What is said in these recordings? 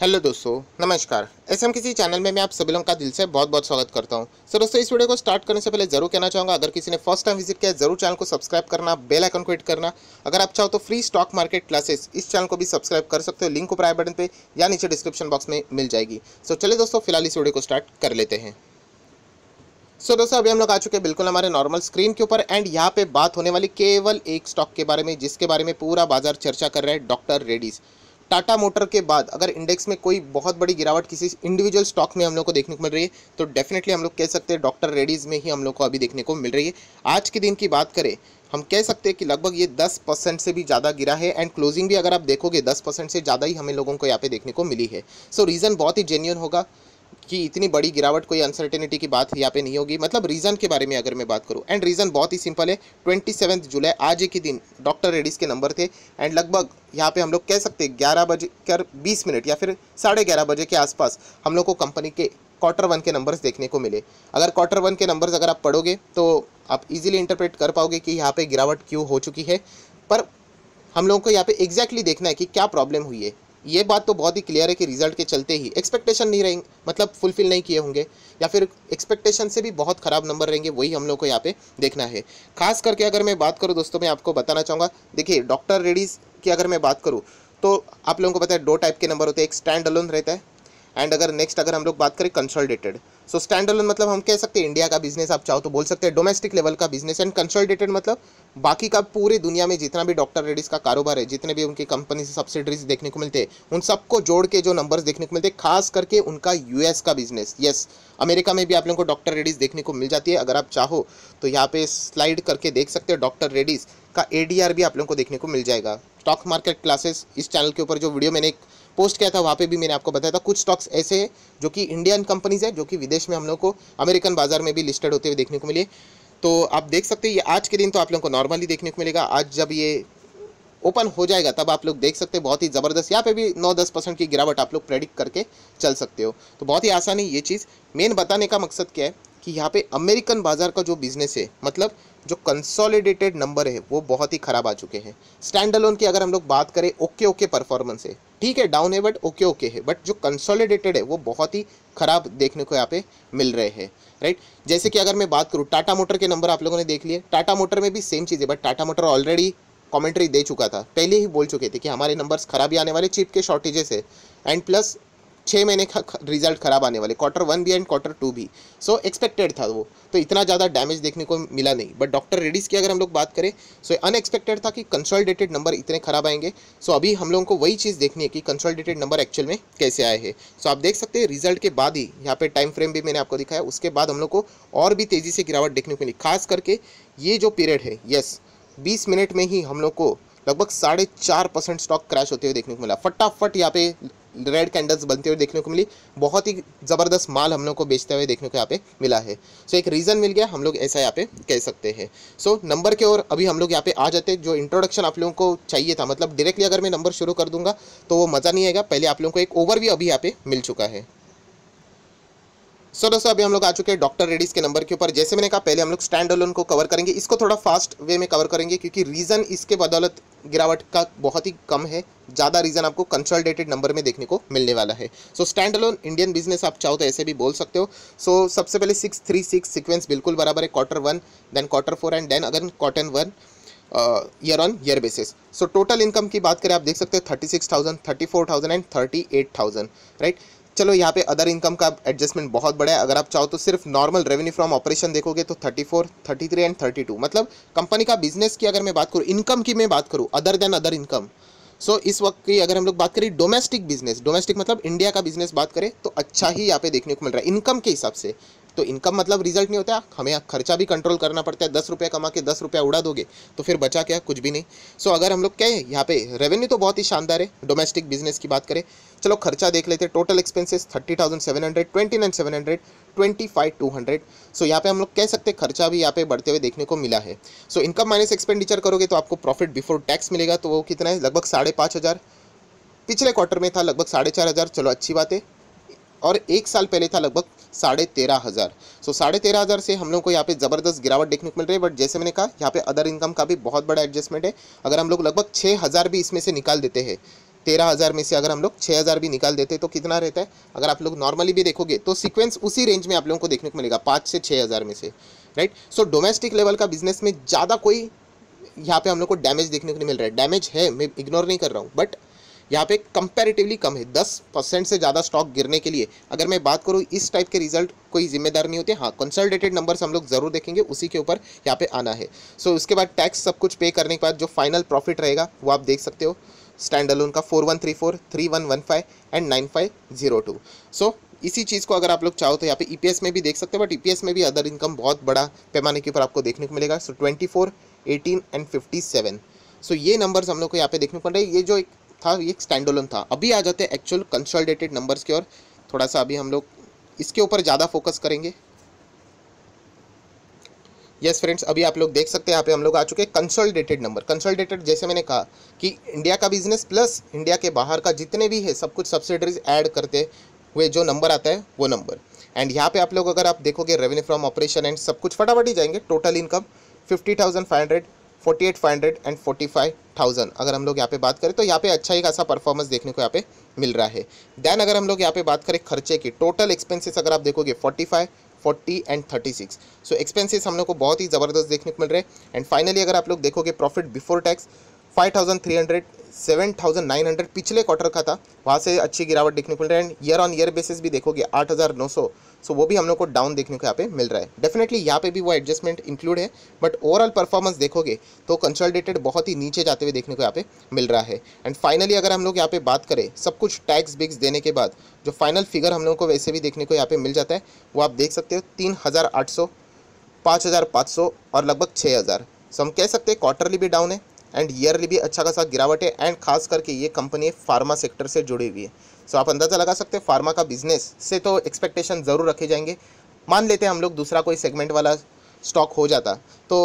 Hello दोस्तों नमस्कार ऐसे हम किसी चैनल में मैं आप सभी लोगों का दिल से बहुत बहुत स्वागत करता हूं सर दोस्तों इस वीडियो को स्टार्ट करने से पहले जरूर कहना चाहूँगा अगर किसी ने फर्स्ट टाइम विजिट किया जरूर चैनल को सब्सक्राइब करना बेल आइकन को हिट करना अगर आप चाहो तो फ्री स्टॉक मार्केट क्लासेस इस चैनल को भी सब्सक्राइब कर सकते हो लिंक उपराय बटन पर या नीचे डिस्क्रिप्शन बॉक्स में मिल जाएगी सो चले दोस्तों फिलहाल इस वीडियो को स्टार्ट कर लेते हैं सो so, दोस्तों अभी हम लोग आ चुके हैं बिल्कुल हमारे नॉर्मल स्क्रीन के ऊपर एंड यहाँ पे बात होने वाली केवल एक स्टॉक के बारे में जिसके बारे में पूरा बाजार चर्चा कर रहा है डॉक्टर रेडीज़ टाटा मोटर के बाद अगर इंडेक्स में कोई बहुत बड़ी गिरावट किसी इंडिविजुअल स्टॉक में हम लोग को देखने को मिल रही है तो डेफिनेटली हम लोग कह सकते हैं डॉक्टर रेडीज़ में ही हम लोग को अभी देखने को मिल रही है आज के दिन की बात करें हम कह सकते हैं कि लगभग ये 10 परसेंट से भी ज़्यादा गिरा है एंड क्लोजिंग भी अगर आप देखोगे 10 परसेंट से ज़्यादा ही हमें लोगों को यहाँ पे देखने को मिली है सो so, रीज़न बहुत ही जेन्यून होगा कि इतनी बड़ी गिरावट कोई अनसर्टेनिटी की बात यहाँ पे नहीं होगी मतलब रीज़न के बारे में अगर मैं बात करूँ एंड रीज़न बहुत ही सिंपल है ट्वेंटी जुलाई आज ही दिन डॉक्टर रेडिस के नंबर थे एंड लगभग यहाँ पे हम लोग कह सकते हैं ग्यारह बजे कर बीस मिनट या फिर साढ़े ग्यारह बजे के आसपास हम लोग को कंपनी के क्वार्टर वन के नंबर्स देखने को मिले अगर क्वार्टर वन के नंबर्स अगर आप पढ़ोगे तो आप इजीली इंटरप्रेट कर पाओगे कि यहाँ पे गिरावट क्यों हो चुकी है पर हम लोगों को यहाँ पे एग्जैक्टली exactly देखना है कि क्या प्रॉब्लम हुई है ये बात तो बहुत ही क्लियर है कि रिजल्ट के चलते ही एक्सपेक्टेशन नहीं रहेंगे मतलब फुलफिल नहीं किए होंगे या फिर एक्सपेक्टेशन से भी बहुत ख़राब नंबर रहेंगे वही हम लोग को यहाँ पे देखना है खास करके अगर मैं बात करूँ दोस्तों मैं आपको बताना चाहूँगा देखिए डॉक्टर रेडीज़ की अगर मैं बात करूँ तो आप लोगों को पता है दो टाइप के नंबर होते हैं एक स्टैंड अलोन रहता है एंड अगर नेक्स्ट अगर हम लोग बात करें कंसोलिडेटेड सो स्टैंड मतलब हम कह सकते हैं इंडिया का बिजनेस आप चाहो तो बोल सकते हैं डोमेस्टिक लेवल का बिजनेस एंड कंसोलिडेटेड मतलब बाकी का पूरी दुनिया में जितना भी डॉक्टर रेडीज़ का कारोबार है जितने भी उनकी कंपनी से सब्सिडरीज देखने को मिलते हैं उन सबको जोड़ के जो नंबर्स देखने को मिलते हैं खास करके उनका यूएस का बिजनेस यस अमेरिका में भी आप लोगों को डॉक्टर रेडीज देखने को मिल जाती है अगर आप चाहो तो यहाँ पे स्लाइड करके देख सकते हो डॉक्टर रेडीज़ का ए भी आप लोगों को देखने को मिल जाएगा स्टॉक मार्केट क्लासेस इस चैनल के ऊपर जो वीडियो मैंने एक पोस्ट किया था वहाँ पे भी मैंने आपको बताया था कुछ स्टॉक्स ऐसे हैं जो कि इंडियन कंपनीज है जो कि विदेश में हम लोग को अमेरिकन बाजार में भी लिस्टेड होते हुए देखने को मिले तो आप देख सकते हैं ये आज के दिन तो आप लोगों को नॉर्मली देखने को मिलेगा आज जब ये ओपन हो जाएगा तब आप लोग देख सकते हैं बहुत ही ज़बरदस्त यहाँ पे भी 9-10 परसेंट की गिरावट आप लोग प्रेडिक्ट करके चल सकते हो तो बहुत ही आसान है ये चीज़ मेन बताने का मकसद क्या है कि यहाँ पे अमेरिकन बाज़ार का जो बिज़नेस है मतलब जो कंसोलिडेटेड नंबर है वो बहुत ही खराब आ चुके हैं स्टैंड अलोन की अगर हम लोग बात करें ओके ओके परफॉर्मेंस है ठीक है डाउन है बट ओके ओके है बट जो कंसोलिडेटेड है वो बहुत ही खराब देखने को यहाँ पे मिल रहे हैं राइट जैसे कि अगर मैं बात करूँ टाटा मोटर के नंबर आप लोगों ने देख लिए टाटा मोटर में भी सेम चीज़ है but Tata motor already commentary दे चुका था पहले ही बोल चुके थे कि हमारे नंबर्स खराब ही आने वाले चिप के शॉर्टेजेस है एंड प्लस छः महीने का रिजल्ट खराब आने वाले क्वार्टर वन भी एंड क्वार्टर टू भी सो so, एक्सपेक्टेड था वो तो इतना ज़्यादा डैमेज देखने को मिला नहीं बट डॉक्टर रेडीज़ की अगर हम लोग बात करें सो so, अनएक्सपेक्टेड था कि कंसोलिडेटेड नंबर इतने खराब आएंगे सो so, अभी हम लोगों को वही चीज़ देखनी है कि कंसोलिडेटेड नंबर एक्चुअल में कैसे आए हैं सो so, आप देख सकते हैं रिजल्ट के बाद ही यहाँ पर टाइम फ्रेम भी मैंने आपको दिखाया उसके बाद हम लोग को और भी तेज़ी से गिरावट देखने को मिली खास करके ये जो पीरियड है यस बीस मिनट में ही हम लोग को लगभग साढ़े चार परसेंट स्टॉक क्रैश होते हुए देखने को मिला फटाफट यहाँ पे रेड कैंडल्स बनते हुए देखने को मिली बहुत ही ज़बरदस्त माल हम लोग को बेचते हुए देखने को यहाँ पे मिला है सो so, एक रीज़न मिल गया हम लोग ऐसा यहाँ पे कह सकते हैं सो so, नंबर के और अभी हम लोग यहाँ पे आ जाते हैं जो इंट्रोडक्शन आप लोगों को चाहिए था मतलब डायरेक्टली अगर मैं नंबर शुरू कर दूंगा तो वो मज़ा नहीं आएगा पहले आप लोगों को एक ओवर अभी यहाँ पे मिल चुका है सो so, दोस्तों अभी हम लोग आ चुके हैं डॉक्टर रेडीज के नंबर के ऊपर जैसे मैंने कहा पहले हम लोग स्टैंड अलोन को कवर करेंगे इसको थोड़ा फास्ट वे में कवर करेंगे क्योंकि रीज़न इसके बदौलत गिरावट का बहुत ही कम है ज़्यादा रीज़न आपको कंसल्टेटेड नंबर में देखने को मिलने वाला है so standalone Indian business आप चाहो तो ऐसे भी बोल सकते हो सो so, सबसे पहले सिक्स थ्री सिक्स सिक्वेंस बिल्कुल बराबर है quarter one then quarter four and then अगर quarter one year on year basis so total income की बात करें आप देख सकते हो thirty six thousand thirty four thousand and thirty eight thousand right चलो यहाँ पे अदर इनकम का एडजस्टमेंट बहुत बड़ा है अगर आप चाहो तो सिर्फ नॉर्मल रेवेन्यू फ्रॉम ऑपरेशन देखोगे तो 34, 33 एंड 32 मतलब कंपनी का बिजनेस की अगर मैं बात करूँ इनकम की मैं बात करूँ other than other income so इस वक्त की अगर हम लोग बात करें डोमेस्टिक बिजनेस डोमेस्टिक मतलब इंडिया का बिजनेस बात करें तो अच्छा ही यहाँ पे देखने को मिल रहा है इनकम के हिसाब से तो इनकम मतलब रिजल्ट नहीं होता हमें खर्चा भी कंट्रोल करना पड़ता है दस रुपये कमा के दस रुपया उड़ा दोगे तो फिर बचा क्या कुछ भी नहीं सो so, अगर हम लोग क्या है यहाँ पे रेवेन्यू तो बहुत ही शानदार है डोमेस्टिक बिजनेस की बात करें चलो खर्चा देख लेते total expenses thirty thousand seven hundred twenty nine seven hundred twenty five two hundred so यहाँ पे हम लोग कह सकते हैं खर्चा भी यहाँ पे बढ़ते हुए देखने को मिला है सो इनकम माइनस एक्सपेंडिचर करोगे तो आपको प्रॉफिट बिफोर टैक्स मिलेगा तो वो कितना है लगभग साढ़े पाँच हज़ार पिछले क्वार्टर में था लगभग साढ़े चार हज़ार चलो अच्छी बात है और एक साल पहले था लगभग साढ़े तेरह हज़ार सो साढ़े तेरह हज़ार से हम लोग को यहाँ पे ज़बरदस्त गिरावट देखने को मिल रही है बट जैसे मैंने कहा यहाँ पे अदर इनकम का भी बहुत बड़ा एडजस्टमेंट है अगर हम लोग लगभग छः हज़ार भी इसमें से निकाल देते हैं तेरह हज़ार में से अगर हम लोग छः हज़ार भी निकाल देते तो कितना रहता है अगर आप लोग नॉर्मली भी देखोगे तो सीक्वेंस उसी रेंज में आप लोगों को देखने को मिलेगा पाँच से छः हज़ार में से राइट सो डोमेस्टिक लेवल का बिजनेस में ज़्यादा कोई यहाँ पे हम लोग को डैमेज देखने को नहीं मिल रहा है डैमेज है मैं इग्नोर नहीं कर रहा हूँ बट यहाँ पे कंपैरेटिवली कम है दस परसेंट से ज़्यादा स्टॉक गिरने के लिए अगर मैं बात करूँ इस टाइप के रिजल्ट कोई जिम्मेदार नहीं होते हाँ कंसल्टेटेड नंबर्स हम लोग ज़रूर देखेंगे उसी के ऊपर यहाँ पे आना है सो so, उसके बाद टैक्स सब कुछ पे करने के बाद जो फाइनल प्रॉफिट रहेगा वो आप देख सकते हो स्टैंड अलोन का four one three four three one one five and nine five zero two so इसी चीज़ को अगर आप लोग चाहो तो यहाँ पे ई e में भी देख सकते हो बट ई e में भी अदर इनकम बहुत बड़ा पैमाने के ऊपर आपको देखने को मिलेगा so twenty four eighteen and fifty seven so ये नंबर्स हम लोग को यहाँ पे देखने को पड़ रहे हैं ये जो एक था ये स्टैंडोलन था अभी आ जाते हैं एक्चुअल कंसोलिडेटेड नंबर्स की ओर थोड़ा सा अभी हम लोग इसके ऊपर ज़्यादा फोकस करेंगे यस yes फ्रेंड्स अभी आप लोग देख सकते हैं यहाँ पे हम लोग आ चुके हैं कंसोलिडेटेड नंबर कंसोलिडेटेड जैसे मैंने कहा कि इंडिया का बिजनेस प्लस इंडिया के बाहर का जितने भी है सब कुछ सब्सिडरीज ऐड करते हुए जो नंबर आता है वो नंबर एंड यहाँ पे आप लोग अगर आप देखोगे रेवेन्यू फ्रॉम ऑपरेशन एंड सब कुछ फटाफट ही जाएंगे total income fifty forty eight five hundred and forty five thousand अगर हम लोग यहाँ पे बात करें तो यहाँ पे अच्छा ही खासा परफॉर्मेंस देखने को यहाँ पे मिल रहा है देन अगर हम लोग यहाँ पे बात करें खर्चे की टोटल एक्सपेंसेस अगर आप देखोगे forty five forty and thirty six so expenses हम लोग को बहुत ही ज़बरदस्त देखने को मिल रहे हैं एंड फाइनली अगर आप लोग देखोगे profit before tax five thousand three hundred seven thousand nine hundred पिछले क्वार्टर का था वहाँ से अच्छी गिरावट देखने को मिल रहा है and year on year basis भी देखोगे आठ हज़ार नौ सौ सो वो भी हम लोग को डाउन देखने को यहाँ पे मिल रहा है डेफिनेटली यहाँ पे भी वो एडजस्टमेंट इंक्लूड है बट ओवरऑल परफॉर्मेंस देखोगे तो कंसल्टेटेड बहुत ही नीचे जाते हुए देखने को यहाँ पे मिल रहा है एंड फाइनली अगर हम लोग यहाँ पे बात करें सब कुछ टैक्स बिग्स देने के बाद जो फाइनल फिगर हम लोग को वैसे भी देखने को यहाँ पे मिल जाता है वो आप देख सकते हो तीन हज़ार आठ सौ पाँच हज़ार पाँच सौ और लगभग छः हज़ार सो हम कह सकते हैं क्वार्टरली भी डाउन है एंड ईयरली भी अच्छा खासा गिरावट है एंड खास करके ये कंपनी फार्मा सेक्टर से जुड़ी हुई है सो आप अंदाज़ा लगा सकते हैं फार्मा का बिजनेस से तो एक्सपेक्टेशन ज़रूर रखे जाएंगे मान लेते हैं हम लोग दूसरा कोई सेगमेंट वाला स्टॉक हो जाता तो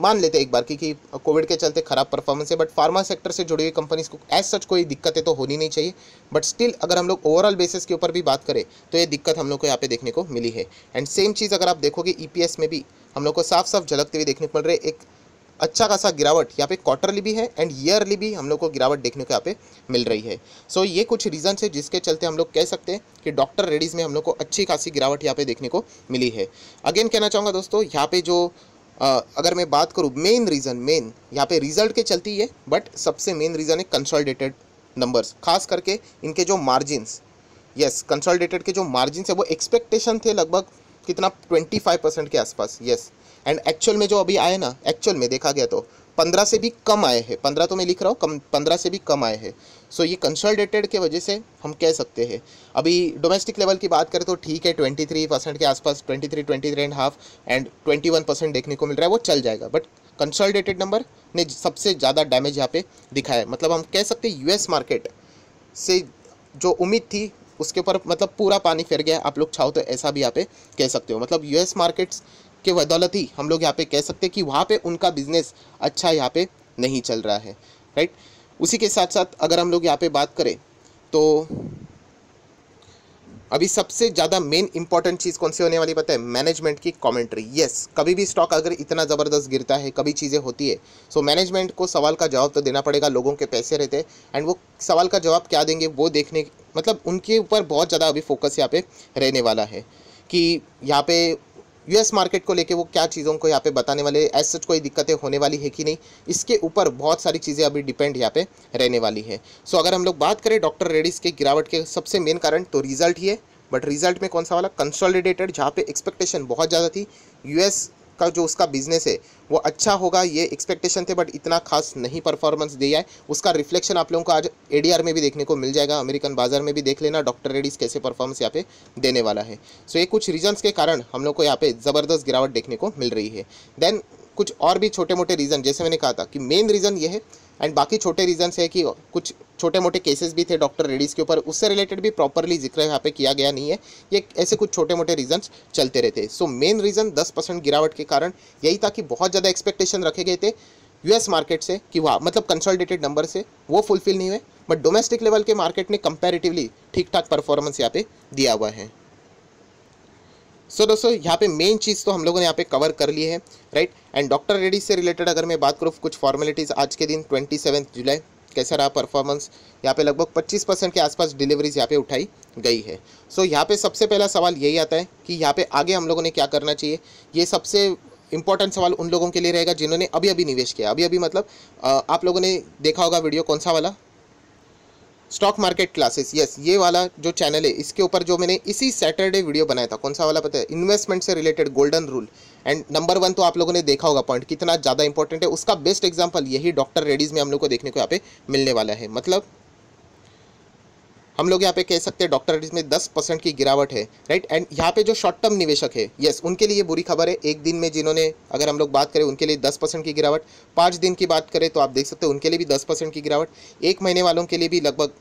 मान लेते एक बार क्योंकि कोविड के चलते ख़राब परफॉर्मेंस है बट फार्मा सेक्टर से जुड़ी हुई कंपनीज को एज सच कोई दिक्कतें तो होनी नहीं चाहिए बट स्टिल अगर हम लोग ओवरऑल बेसिस के ऊपर भी बात करें तो ये दिक्कत हम लोग को यहाँ पे देखने को मिली है एंड सेम चीज़ अगर आप देखोगे ई e में भी हम लोग को साफ साफ झलकते हुए देखने को मिल रहे एक अच्छा खासा गिरावट यहाँ पे क्वार्टरली भी है एंड ईयरली भी हम लोग को गिरावट देखने को यहाँ पे मिल रही है सो so, ये कुछ रीज़न है जिसके चलते हम लोग कह सकते हैं कि डॉक्टर रेडीज़ में हम लोग को अच्छी खासी गिरावट यहाँ पे देखने को मिली है अगेन कहना चाहूँगा दोस्तों यहाँ पे जो आ, अगर मैं बात करूँ मेन रीज़न मेन यहाँ पे रिजल्ट के चलती है बट सबसे मेन रीज़न है कंसोलिडेटेड नंबर्स खास करके इनके जो मार्जिनस यस कंसोल्टेटेड के जो मार्जिन है वो एक्सपेक्टेशन थे लगभग कितना ट्वेंटी फाइव परसेंट के आसपास यस yes. एंड एक्चुअल में जो अभी आए ना एक्चुअल में देखा गया तो पंद्रह से भी कम आए हैं पंद्रह तो मैं लिख रहा हूँ कम पंद्रह से भी कम आए हैं सो so, ये कंसल्टेटेड के वजह से हम कह सकते हैं अभी डोमेस्टिक लेवल की बात करें तो ठीक है ट्वेंटी थ्री परसेंट के आसपास twenty three twenty three and half and twenty one percent देखने को मिल रहा है वो चल जाएगा बट कंसल्टेटेड नंबर ने सबसे ज़्यादा डैमेज यहाँ पे दिखाया है मतलब हम कह सकते हैं यूएस मार्केट से जो उम्मीद थी उसके ऊपर मतलब पूरा पानी फिर गया आप लोग चाहो तो ऐसा भी यहाँ पे कह सकते हो मतलब यूएस मार्केट्स के बदौलत ही हम लोग यहाँ पे कह सकते हैं कि वहाँ पे उनका बिजनेस अच्छा यहाँ पे नहीं चल रहा है राइट उसी के साथ साथ अगर हम लोग यहाँ पे बात करें तो अभी सबसे ज़्यादा मेन इंपॉर्टेंट चीज़ कौन सी होने वाली पता है मैनेजमेंट की कमेंट्री यस कभी भी स्टॉक अगर इतना ज़बरदस्त गिरता है कभी चीज़ें होती है सो so, मैनेजमेंट को सवाल का जवाब तो देना पड़ेगा लोगों के पैसे रहते हैं एंड वो सवाल का जवाब क्या देंगे वो देखने मतलब उनके ऊपर बहुत ज़्यादा अभी फोकस यहाँ पे रहने वाला है कि यहाँ पे यूएस मार्केट को लेके वो क्या चीज़ों को यहाँ पे बताने वाले एज सच कोई दिक्कतें होने वाली है कि नहीं इसके ऊपर बहुत सारी चीज़ें अभी डिपेंड यहाँ पे रहने वाली है सो अगर हम लोग बात करें डॉक्टर रेडिस के गिरावट के सबसे मेन कारण तो रिजल्ट ही है बट रिजल्ट में कौन सा वाला कंसोलिडेटेड जहाँ पे एक्सपेक्टेशन बहुत ज़्यादा थी यूएस का जो उसका बिजनेस है वो अच्छा होगा ये एक्सपेक्टेशन थे बट इतना खास नहीं परफॉर्मेंस दिया है उसका रिफ्लेक्शन आप लोगों को आज एडीआर में भी देखने को मिल जाएगा अमेरिकन बाजार में भी देख लेना डॉक्टर रेडीज कैसे परफॉर्मेंस यहाँ पे देने वाला है सो ये कुछ रीजन्स के कारण हम लोग को यहाँ पे ज़बरदस्त गिरावट देखने को मिल रही है देन कुछ और भी छोटे मोटे रीज़न जैसे मैंने कहा था कि मेन रीज़न ये है एंड बाकी छोटे रीजंस है कि कुछ छोटे मोटे केसेस भी थे डॉक्टर रेडीज़ के ऊपर उससे रिलेटेड भी प्रॉपरली जिक्र यहाँ पे किया गया नहीं है ये ऐसे कुछ छोटे मोटे रीजंस चलते रहते सो मेन रीज़न दस परसेंट गिरावट के कारण यही था कि बहुत ज़्यादा एक्सपेक्टेशन रखे गए थे यूएस मार्केट से कि वाह हाँ, मतलब कंसोलिडेटेड नंबर से वो फुलफिल नहीं हुए बट डोमेस्टिक लेवल के मार्केट ने कंपेरेटिवली ठीक ठाक परफॉर्मेंस यहाँ पे दिया हुआ है सो so, दोस्तों यहाँ पे मेन चीज़ तो हम लोगों ने यहाँ पे कवर कर ली है राइट एंड डॉक्टर रेडीज से रिलेटेड अगर मैं बात करूँ कुछ फॉर्मेलिटीज़ आज के दिन ट्वेंटी जुलाई कैसा रहा परफॉर्मेंस यहाँ पे लगभग 25 परसेंट के आसपास डिलीवरीज यहाँ पे उठाई गई है सो so, यहाँ पे सबसे पहला सवाल यही आता है कि यहाँ पे आगे हम लोगों ने क्या करना चाहिए ये सबसे इंपॉर्टेंट सवाल उन लोगों के लिए रहेगा जिन्होंने अभी अभी निवेश किया अभी अभी मतलब आप लोगों ने देखा होगा वीडियो कौन सा वाला स्टॉक मार्केट क्लासेस यस ये वाला जो चैनल है इसके ऊपर जो मैंने इसी सैटरडे वीडियो बनाया था कौन सा वाला पता है इन्वेस्टमेंट से related golden rule and number one तो आप लोगों ने देखा होगा पॉइंट कितना ज़्यादा इंपॉर्टेंट है उसका बेस्ट एग्जाम्पल यही डॉक्टर रेडीज़ में हम लोग को देखने को यहाँ पे मिलने वाला है मतलब हम लोग यहाँ पे कह सकते हैं डॉक्टर रेडीज़ में दस परसेंट की गिरावट है राइट एंड यहाँ पे जो शॉर्ट टर्म निवेशक है यस उनके लिए बुरी खबर है एक दिन में जिन्होंने अगर हम लोग बात करें उनके लिए दस परसेंट की गिरावट पाँच दिन की बात करें तो आप देख सकते हैं उनके लिए भी दस परसेंट की गिरावट एक महीने वालों के लिए भी लगभग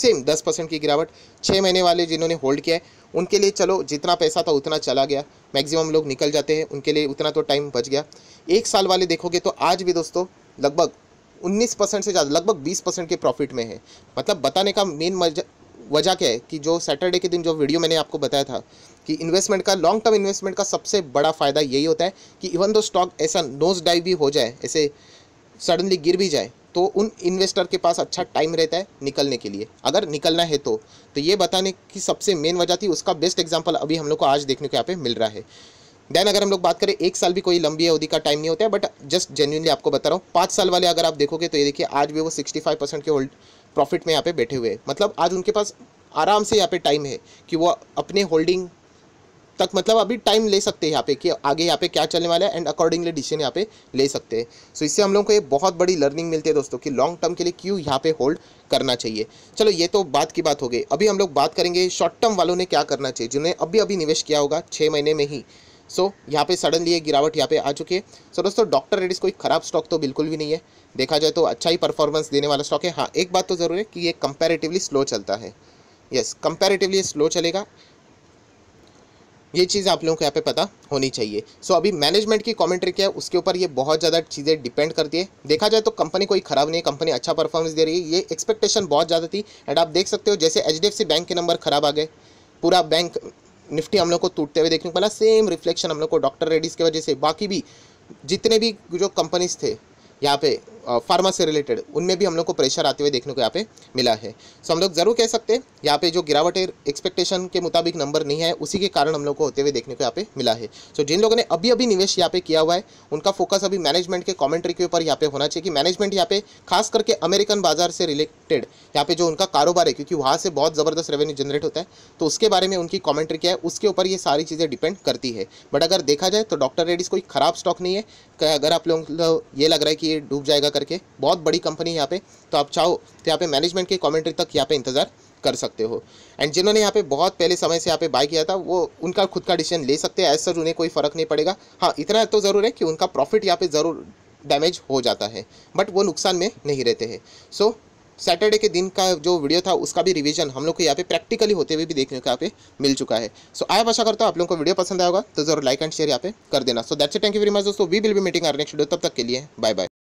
सेम दस परसेंट की गिरावट छः महीने वाले जिन्होंने होल्ड किया है उनके लिए चलो जितना पैसा था उतना चला गया मैक्सिमम लोग निकल जाते हैं उनके लिए उतना तो टाइम बच गया एक साल वाले देखोगे तो आज भी दोस्तों लगभग 19 परसेंट से ज़्यादा लगभग 20 परसेंट के प्रॉफिट में है मतलब बताने का मेन वजह क्या है कि जो सैटरडे के दिन जो वीडियो मैंने आपको बताया था कि इन्वेस्टमेंट का लॉन्ग टर्म इन्वेस्टमेंट का सबसे बड़ा फ़ायदा यही होता है कि इवन दो स्टॉक ऐसा नोज डाइव भी हो जाए ऐसे सडनली गिर भी जाए तो उन इन्वेस्टर के पास अच्छा टाइम रहता है निकलने के लिए अगर निकलना है तो तो ये बताने की सबसे मेन वजह थी उसका बेस्ट एग्जाम्पल अभी हम लोग को आज देखने को यहाँ पे मिल रहा है देन अगर हम लोग बात करें एक साल भी कोई लंबी अवधि का टाइम नहीं होता है बट जस्ट जेन्यूनली आपको बता रहा हूँ पाँच साल वाले अगर आप देखोगे तो ये देखिए आज भी वो सिक्सटी फाइव परसेंट के होल्ड प्रॉफिट में यहाँ पे बैठे हुए हैं मतलब आज उनके पास आराम से यहाँ पे टाइम है कि वो अपने होल्डिंग तक मतलब अभी टाइम ले सकते हैं यहाँ पे कि आगे यहाँ पे क्या चलने वाला है एंड अकॉर्डिंगली डिसीजन यहाँ पे ले सकते हैं सो so, इससे हम लोग को ये बहुत बड़ी लर्निंग मिलती है दोस्तों कि लॉन्ग टर्म के लिए क्यों यहाँ पे होल्ड करना चाहिए चलो ये तो बात की बात हो गई अभी हम लोग बात करेंगे शॉर्ट टर्म वालों ने क्या करना चाहिए जिन्होंने अभी अभी निवेश किया होगा छः महीने में ही सो so, यहाँ पे सडनली ये गिरावट यहाँ पे आ चुकी है सो so, दोस्तों डॉक्टर रेडिस कोई ख़राब स्टॉक तो बिल्कुल भी नहीं है देखा जाए तो अच्छा ही परफॉर्मेंस देने वाला स्टॉक है हाँ एक बात तो ज़रूर है कि ये कंपैरेटिवली स्लो चलता है यस कंपेरेटिवली कंपैरेटिवली स्लो चलेगा ये चीज़ आप लोगों को यहाँ पे पता होनी चाहिए सो अभी मैनेजमेंट की कमेंट्री क्या है उसके ऊपर ये बहुत ज़्यादा चीज़ें डिपेंड करती है देखा जाए तो कंपनी कोई खराब नहीं है कंपनी अच्छा परफॉर्मेंस दे रही है ये एक्सपेक्टेशन बहुत ज़्यादा थी एंड आप देख सकते हो जैसे एच बैंक के नंबर खराब आ गए पूरा बैंक निफ्टी हम लोग को टूटते हुए देखने को मिला सेम रिफ्लेक्शन हम लोग को डॉक्टर रेडीज़ की वजह से बाकी भी जितने भी जो कंपनीज थे यहाँ पे फार्मा से रिलेटेड उनमें भी हम लोग को प्रेशर आते हुए देखने को यहाँ पे मिला है सो so, हम लोग ज़रूर कह सकते हैं यहाँ पे जो गिरावट है एक्सपेक्टेशन के मुताबिक नंबर नहीं है उसी के कारण हम लोग को होते हुए देखने को यहाँ पे मिला है सो so, जिन लोगों ने अभी अभी निवेश यहाँ पे किया हुआ है उनका फोकस अभी मैनेजमेंट के कॉमेंट्री के ऊपर यहाँ पे होना चाहिए कि मैनेजमेंट यहाँ पे खास करके अमेरिकन बाजार से रिलेटेड यहाँ पे जो उनका कारोबार है क्योंकि वहाँ से बहुत ज़बरदस्त रेवेन्यू जनरेट होता है तो उसके बारे में उनकी कॉमेंट्री क्या है उसके ऊपर ये सारी चीज़ें डिपेंड करती है बट अगर देखा जाए तो डॉक्टर रेडीज़ कोई ख़राब स्टॉक नहीं है सकता है अगर आप लोगों को ये लग रहा है कि ये डूब जाएगा करके बहुत बड़ी कंपनी यहाँ पे तो आप चाहो तो यहाँ पे मैनेजमेंट के कमेंट्री तक यहाँ पे इंतज़ार कर सकते हो एंड जिन्होंने यहाँ पे बहुत पहले समय से यहाँ पे बाय किया था वो उनका खुद का डिसीजन ले सकते हैं एज सच उन्हें कोई फ़र्क नहीं पड़ेगा हाँ इतना तो ज़रूर है कि उनका प्रॉफिट यहाँ पे ज़रूर डैमेज हो जाता है बट वो नुकसान में नहीं रहते हैं सो so, सैटरडे के दिन का जो वीडियो था उसका भी रिवीजन हम लोग को यहाँ पे प्रैक्टिकली होते हुए भी देखने को यहाँ पे मिल चुका है सो आई आशा करता हूँ आप लोगों को वीडियो पसंद आएगा तो जरूर लाइक एंड शेयर यहाँ पे कर देना so that's thank you very much दोस्तों we will be meeting our next video तब तक के लिए बाय बाय